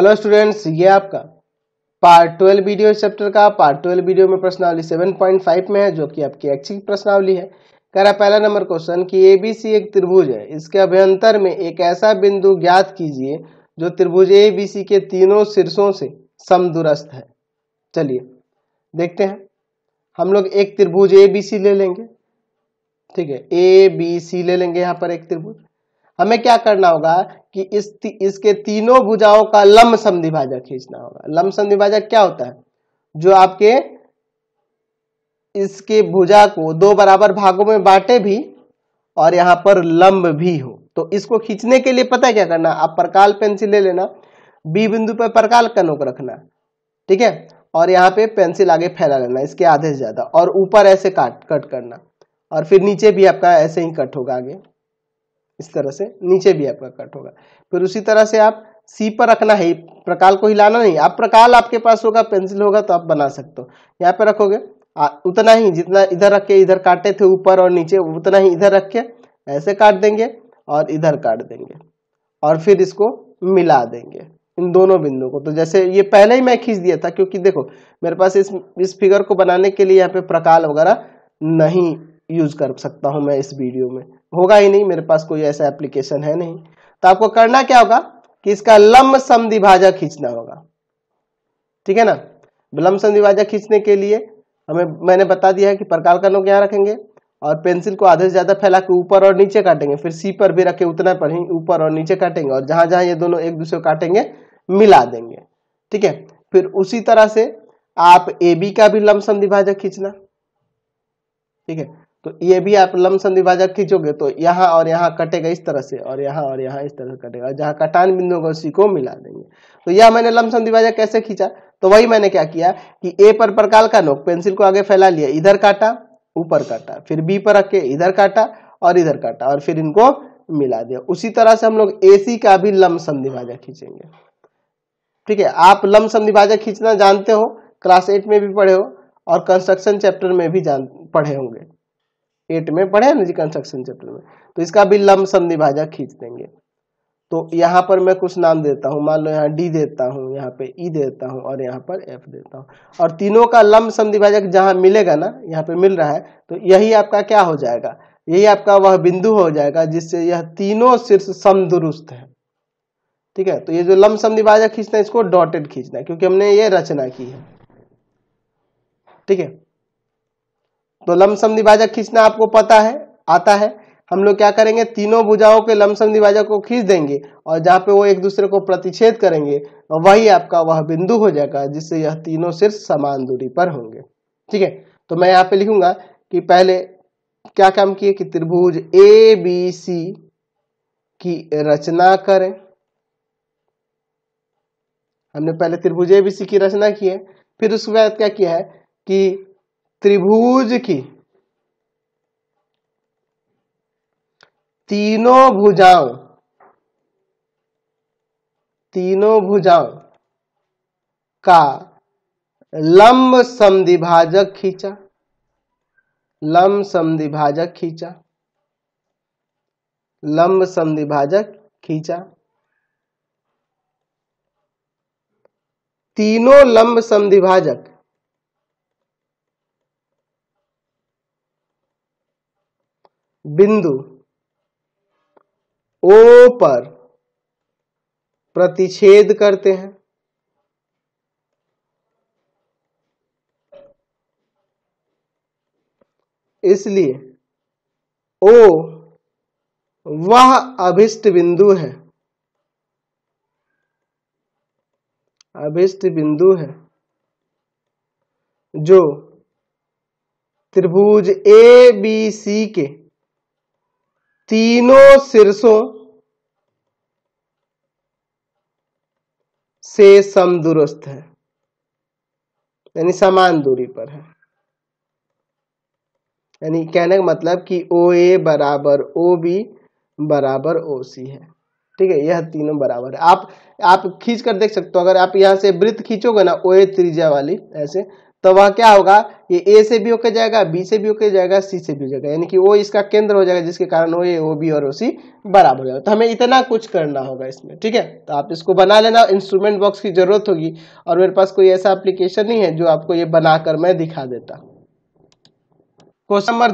hello students ये आपका part twelve video chapter का पार्ट ट्वेल्व वीडियो में प्रश्नावली 7.5 में है जो कि आपकी अच्छी प्रश्नावली है कह रहा पहला नंबर क्वेश्चन कि एबीसी एक त्रिभुज है इसके अभ्यंतर में एक ऐसा बिंदु ज्ञात कीजिए जो त्रिभुज एबीसी के तीनों शीर्षों से समदुरस्त है चलिए देखते हैं हम लोग एक त्रिभुज ए ले लेंगे ठीक है ए बी सी ले लेंगे यहाँ पर एक त्रिभुज हमें क्या करना होगा कि इस ती, इसके तीनों भुजाओं का लंब संधिभाजक खींचना होगा लंब संधिभाजक क्या होता है जो आपके इसके भुजा को दो बराबर भागों में बांटे भी और यहां पर लंब भी हो तो इसको खींचने के लिए पता है क्या करना आप परकाल पेंसिल ले लेना बी बिंदु पर परकाल का नोक रखना ठीक है और यहाँ पे पेंसिल आगे फैला लेना इसके आधे से ज्यादा और ऊपर ऐसे काट कट करना और फिर नीचे भी आपका ऐसे ही कट होगा आगे इस तरह से नीचे भी आपका कट होगा फिर उसी तरह से आप सी पर रखना है प्रकाल को हिलाना नहीं आप प्रकाल आपके पास होगा पेंसिल होगा तो आप बना सकते हो यहाँ पे रखोगे आ, उतना ही जितना इधर रख के इधर काटे थे ऊपर और नीचे उतना ही इधर रख के ऐसे काट देंगे और इधर काट देंगे और फिर इसको मिला देंगे इन दोनों बिंदु को तो जैसे ये पहले ही मैं खींच दिया था क्योंकि देखो मेरे पास इस इस फिगर को बनाने के लिए यहाँ पे प्रकाल वगैरह नहीं यूज कर सकता हूँ मैं इस वीडियो में होगा ही नहीं मेरे पास कोई ऐसा एप्लीकेशन है नहीं तो आपको करना क्या होगा कि इसका लंब समिभाजा खींचना होगा ठीक है ना लंब समिभाजा खींचने के लिए हमें मैंने बता दिया है कि प्रकार का लोग यहाँ रखेंगे और पेंसिल को आधे से ज़्यादा फैला के ऊपर और नीचे काटेंगे फिर सी पर भी रखे उतना पर ही ऊपर और नीचे काटेंगे और जहां जहां ये दोनों एक दूसरे को काटेंगे मिला देंगे ठीक है फिर उसी तरह से आप ए बी का भी लंब समिभाजा खींचना ठीक है तो ये भी आप लमसम विभाजक खींचोगे तो यहाँ और यहाँ कटेगा इस तरह से और यहाँ और यहाँ इस तरह से कटेगा और जहाँ कटान बिंदु होगा उसी को मिला देंगे तो यह मैंने लमसम विभाजक कैसे खींचा तो वही मैंने क्या किया कि ए पर प्रकाल का नोक पेंसिल को आगे फैला लिया इधर काटा ऊपर काटा फिर बी पर रख के इधर काटा और इधर काटा और फिर इनको मिला दिया उसी तरह से हम लोग ए का भी लमसम विभाजक खींचेंगे ठीक है आप लमसम विभाजक खींचना जानते हो क्लास एट में भी पढ़े हो और कंस्ट्रक्शन चैप्टर में भी जान पढ़े होंगे एट में पढ़े एनर्जी कंस्ट्रक्शन चैप्टर में तो इसका भी लम संधिभाजा खींच देंगे तो यहाँ पर मैं कुछ नाम देता हूँ मान लो यहाँ डी देता हूँ यहाँ पे ई e देता हूँ और यहाँ पर एफ देता हूँ और तीनों का लम संधिभाजक जहाँ मिलेगा ना यहाँ पे मिल रहा है तो यही आपका क्या हो जाएगा यही आपका वह बिंदु हो जाएगा जिससे यह तीनों शीर्ष सम दुरुस्त है ठीक है तो ये जो लम संधिभाजक खींचना है इसको डॉटेड खींचना है क्योंकि हमने ये रचना की है ठीक है तो लमसम विभाजक खींचना आपको पता है आता है हम लोग क्या करेंगे तीनों भुजाओं के लमसम दिवाजा को खींच देंगे और जहाँ पे वो एक दूसरे को प्रतिच्छेद करेंगे तो वही आपका वह बिंदु हो जाएगा जिससे यह तीनों सिर्फ समान दूरी पर होंगे ठीक है तो मैं यहाँ पे लिखूंगा कि पहले क्या काम किए कि त्रिभुज ए बी सी की रचना करें हमने पहले त्रिभुज ए बी सी की रचना की है फिर उसके बाद क्या किया है कि त्रिभुज की तीनों भुजाओं तीनों भुजाओं का लंब समिभाजक खींचा लंब समिभाजक खींचा लंब समिभाजक खींचा तीनों लंब समिभाजक बिंदु ओ पर प्रतिच्छेद करते हैं इसलिए ओ वह अभिष्ट बिंदु है अभिष्ट बिंदु है जो त्रिभुज ए बी सी के तीनों सिरसों से समदुरुस्त है यानी समान दूरी पर है यानी कहने का मतलब कि ओ ए बराबर ओ बी बराबर ओ सी है ठीक है यह तीनों बराबर है आप आप खींच कर देख सकते हो अगर आप यहां से वृत्त खींचोगे ना ओ ए त्रिज्या वाली ऐसे तो वह क्या होगा ये ए से भी होकर जाएगा बी से भी होकर जाएगा सी से भी हो जाएगा यानी कि वो इसका केंद्र हो जाएगा जिसके कारण वो ए ओ बी और ओ सी बराबर हो जाएगा तो हमें इतना कुछ करना होगा इसमें ठीक है तो आप इसको बना लेना इंस्ट्रूमेंट बॉक्स की जरूरत होगी और मेरे पास कोई ऐसा एप्लीकेशन नहीं है जो आपको ये बनाकर मैं दिखा देता क्वेश्चन नंबर